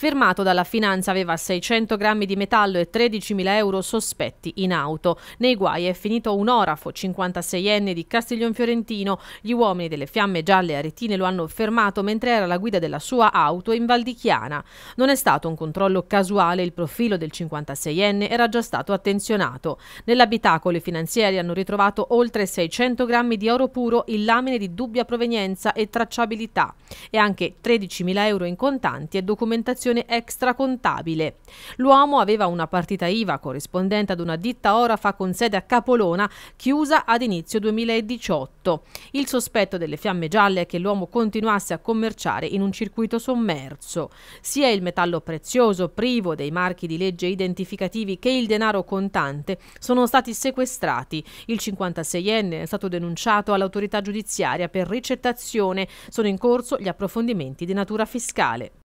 Fermato dalla finanza aveva 600 grammi di metallo e 13.000 euro sospetti in auto. Nei guai è finito un orafo, 56enne di Castiglion Fiorentino. Gli uomini delle fiamme gialle aretine lo hanno fermato mentre era alla guida della sua auto in Val di Chiana. Non è stato un controllo casuale, il profilo del 56enne era già stato attenzionato. Nell'abitacolo i finanzieri hanno ritrovato oltre 600 grammi di oro puro in lamine di dubbia provenienza e tracciabilità e anche 13.000 euro in contanti e documentazione dichiarazione extracontabile. L'uomo aveva una partita IVA corrispondente ad una ditta Orafa con sede a Capolona, chiusa ad inizio 2018. Il sospetto delle fiamme gialle è che l'uomo continuasse a commerciare in un circuito sommerso. Sia il metallo prezioso, privo dei marchi di legge identificativi, che il denaro contante sono stati sequestrati. Il 56enne è stato denunciato all'autorità giudiziaria per ricettazione. Sono in corso gli approfondimenti di natura fiscale.